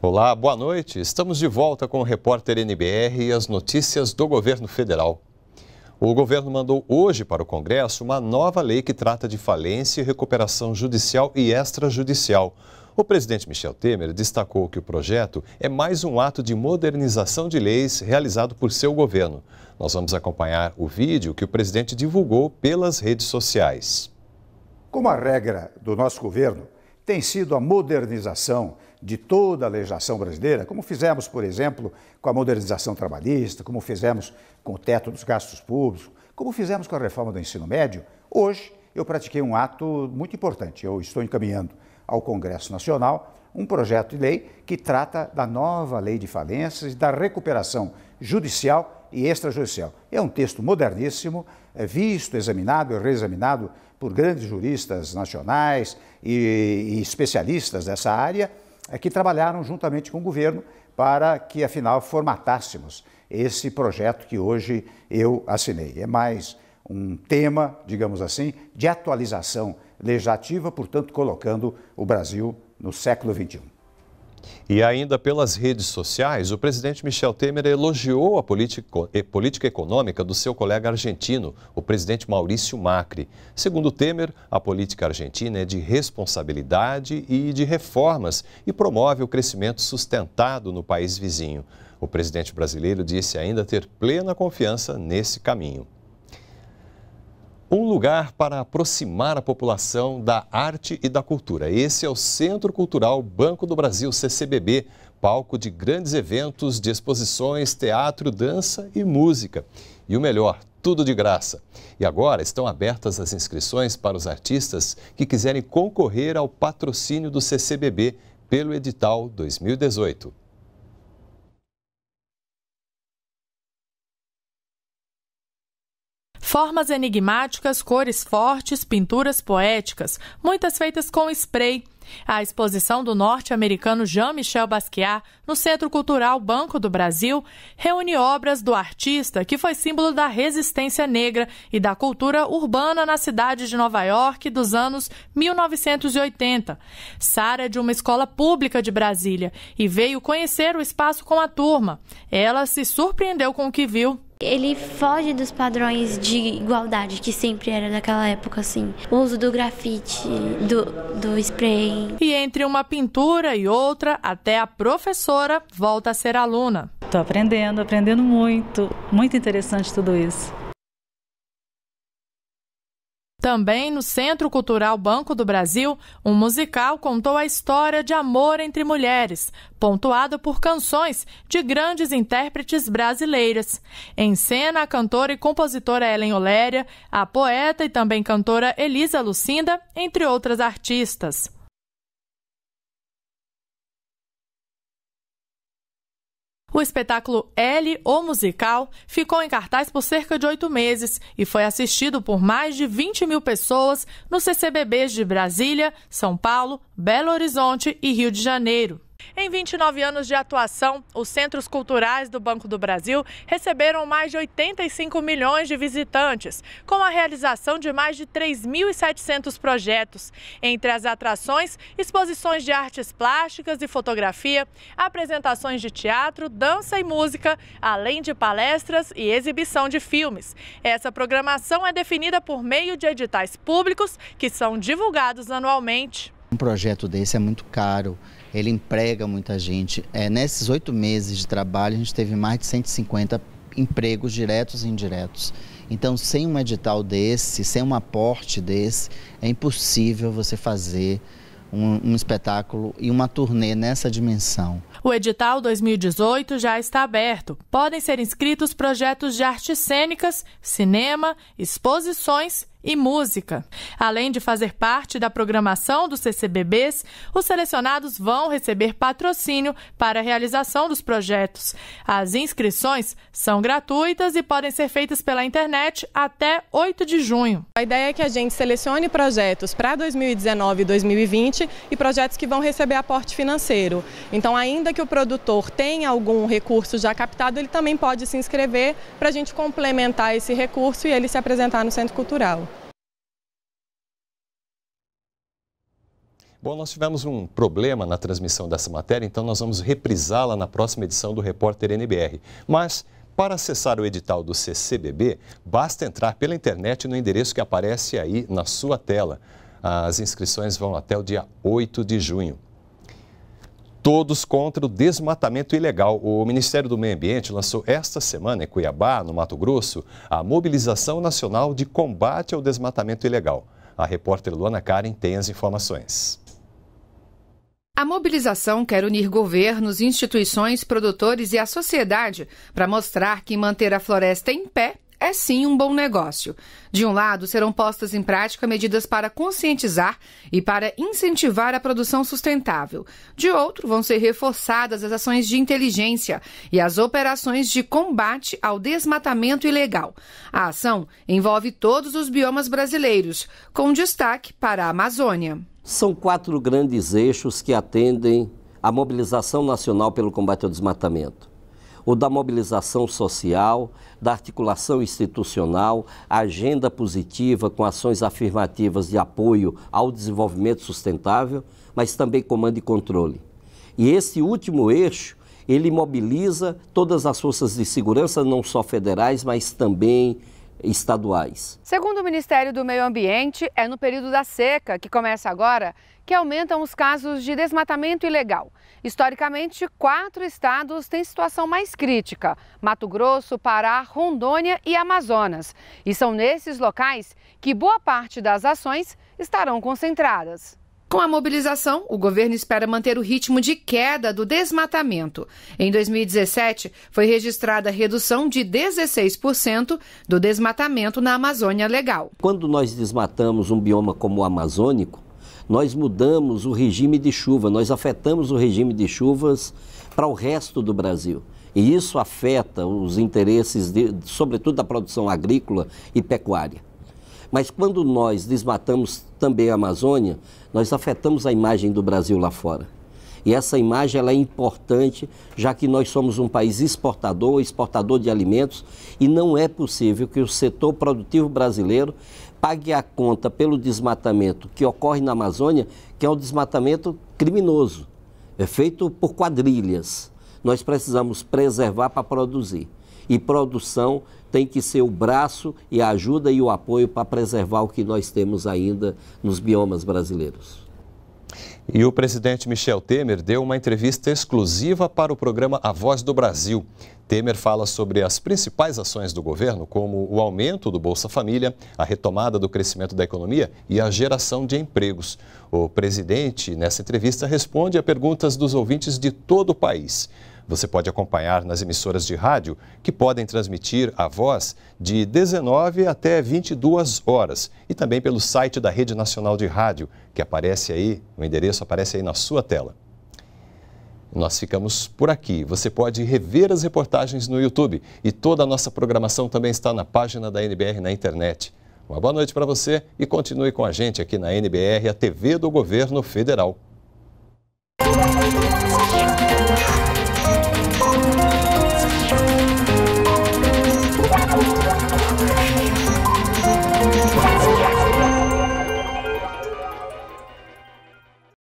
Olá, boa noite. Estamos de volta com o repórter NBR e as notícias do governo federal. O governo mandou hoje para o Congresso uma nova lei que trata de falência e recuperação judicial e extrajudicial. O presidente Michel Temer destacou que o projeto é mais um ato de modernização de leis realizado por seu governo. Nós vamos acompanhar o vídeo que o presidente divulgou pelas redes sociais. Como a regra do nosso governo tem sido a modernização de toda a legislação brasileira, como fizemos, por exemplo, com a modernização trabalhista, como fizemos com o teto dos gastos públicos, como fizemos com a reforma do ensino médio, hoje eu pratiquei um ato muito importante. Eu estou encaminhando ao Congresso Nacional um projeto de lei que trata da nova lei de falências e da recuperação judicial e extrajudicial. É um texto moderníssimo, é visto, examinado e reexaminado por grandes juristas nacionais e, e especialistas dessa área, é, que trabalharam juntamente com o governo para que, afinal, formatássemos esse projeto que hoje eu assinei. É mais um tema, digamos assim, de atualização legislativa, portanto, colocando o Brasil no século XXI. E ainda pelas redes sociais, o presidente Michel Temer elogiou a política econômica do seu colega argentino, o presidente Maurício Macri. Segundo Temer, a política argentina é de responsabilidade e de reformas e promove o crescimento sustentado no país vizinho. O presidente brasileiro disse ainda ter plena confiança nesse caminho. Um lugar para aproximar a população da arte e da cultura. Esse é o Centro Cultural Banco do Brasil, CCBB, palco de grandes eventos de exposições, teatro, dança e música. E o melhor, tudo de graça. E agora estão abertas as inscrições para os artistas que quiserem concorrer ao patrocínio do CCBB pelo edital 2018. Formas enigmáticas, cores fortes, pinturas poéticas, muitas feitas com spray. A exposição do norte-americano Jean-Michel Basquiat no Centro Cultural Banco do Brasil reúne obras do artista que foi símbolo da resistência negra e da cultura urbana na cidade de Nova York dos anos 1980. Sara é de uma escola pública de Brasília e veio conhecer o espaço com a turma. Ela se surpreendeu com o que viu ele foge dos padrões de igualdade que sempre era daquela época, assim. O uso do grafite, do, do spray. E entre uma pintura e outra, até a professora volta a ser aluna. Estou aprendendo, aprendendo muito. Muito interessante tudo isso. Também no Centro Cultural Banco do Brasil, um musical contou a história de amor entre mulheres, pontuado por canções de grandes intérpretes brasileiras. Em cena, a cantora e compositora Helen Oléria, a poeta e também cantora Elisa Lucinda, entre outras artistas. O espetáculo L, o musical, ficou em cartaz por cerca de oito meses e foi assistido por mais de 20 mil pessoas nos CCBBs de Brasília, São Paulo, Belo Horizonte e Rio de Janeiro. Em 29 anos de atuação, os centros culturais do Banco do Brasil receberam mais de 85 milhões de visitantes, com a realização de mais de 3.700 projetos. Entre as atrações, exposições de artes plásticas e fotografia, apresentações de teatro, dança e música, além de palestras e exibição de filmes. Essa programação é definida por meio de editais públicos que são divulgados anualmente. Um projeto desse é muito caro, ele emprega muita gente. É, nesses oito meses de trabalho, a gente teve mais de 150 empregos diretos e indiretos. Então, sem um edital desse, sem um aporte desse, é impossível você fazer um, um espetáculo e uma turnê nessa dimensão. O edital 2018 já está aberto. Podem ser inscritos projetos de artes cênicas, cinema, exposições e música. Além de fazer parte da programação dos CCBBs, os selecionados vão receber patrocínio para a realização dos projetos. As inscrições são gratuitas e podem ser feitas pela internet até 8 de junho. A ideia é que a gente selecione projetos para 2019 e 2020 e projetos que vão receber aporte financeiro. Então, ainda que o produtor tem algum recurso já captado, ele também pode se inscrever para a gente complementar esse recurso e ele se apresentar no Centro Cultural. Bom, nós tivemos um problema na transmissão dessa matéria, então nós vamos reprisá-la na próxima edição do Repórter NBR. Mas, para acessar o edital do CCBB, basta entrar pela internet no endereço que aparece aí na sua tela. As inscrições vão até o dia 8 de junho todos contra o desmatamento ilegal. O Ministério do Meio Ambiente lançou esta semana em Cuiabá, no Mato Grosso, a mobilização nacional de combate ao desmatamento ilegal. A repórter Luana Karen tem as informações. A mobilização quer unir governos, instituições, produtores e a sociedade para mostrar que manter a floresta em pé é sim um bom negócio. De um lado, serão postas em prática medidas para conscientizar e para incentivar a produção sustentável. De outro, vão ser reforçadas as ações de inteligência e as operações de combate ao desmatamento ilegal. A ação envolve todos os biomas brasileiros, com destaque para a Amazônia. São quatro grandes eixos que atendem a mobilização nacional pelo combate ao desmatamento ou da mobilização social, da articulação institucional, agenda positiva com ações afirmativas de apoio ao desenvolvimento sustentável, mas também comando e controle. E esse último eixo, ele mobiliza todas as forças de segurança, não só federais, mas também estaduais. Segundo o Ministério do Meio Ambiente, é no período da seca, que começa agora, que aumentam os casos de desmatamento ilegal. Historicamente, quatro estados têm situação mais crítica: Mato Grosso, Pará, Rondônia e Amazonas. E são nesses locais que boa parte das ações estarão concentradas. Com a mobilização, o governo espera manter o ritmo de queda do desmatamento. Em 2017, foi registrada redução de 16% do desmatamento na Amazônia Legal. Quando nós desmatamos um bioma como o amazônico, nós mudamos o regime de chuva, nós afetamos o regime de chuvas para o resto do Brasil. E isso afeta os interesses, de, sobretudo da produção agrícola e pecuária. Mas quando nós desmatamos também a Amazônia, nós afetamos a imagem do Brasil lá fora. E essa imagem ela é importante, já que nós somos um país exportador, exportador de alimentos, e não é possível que o setor produtivo brasileiro pague a conta pelo desmatamento que ocorre na Amazônia, que é um desmatamento criminoso, é feito por quadrilhas. Nós precisamos preservar para produzir e produção tem que ser o braço e a ajuda e o apoio para preservar o que nós temos ainda nos biomas brasileiros. E o presidente Michel Temer deu uma entrevista exclusiva para o programa A Voz do Brasil. Temer fala sobre as principais ações do governo, como o aumento do Bolsa Família, a retomada do crescimento da economia e a geração de empregos. O presidente, nessa entrevista, responde a perguntas dos ouvintes de todo o país. Você pode acompanhar nas emissoras de rádio, que podem transmitir a voz de 19 até 22 horas, e também pelo site da Rede Nacional de Rádio, que aparece aí, o endereço aparece aí na sua tela. Nós ficamos por aqui. Você pode rever as reportagens no YouTube e toda a nossa programação também está na página da NBR na internet. Uma boa noite para você e continue com a gente aqui na NBR, a TV do Governo Federal.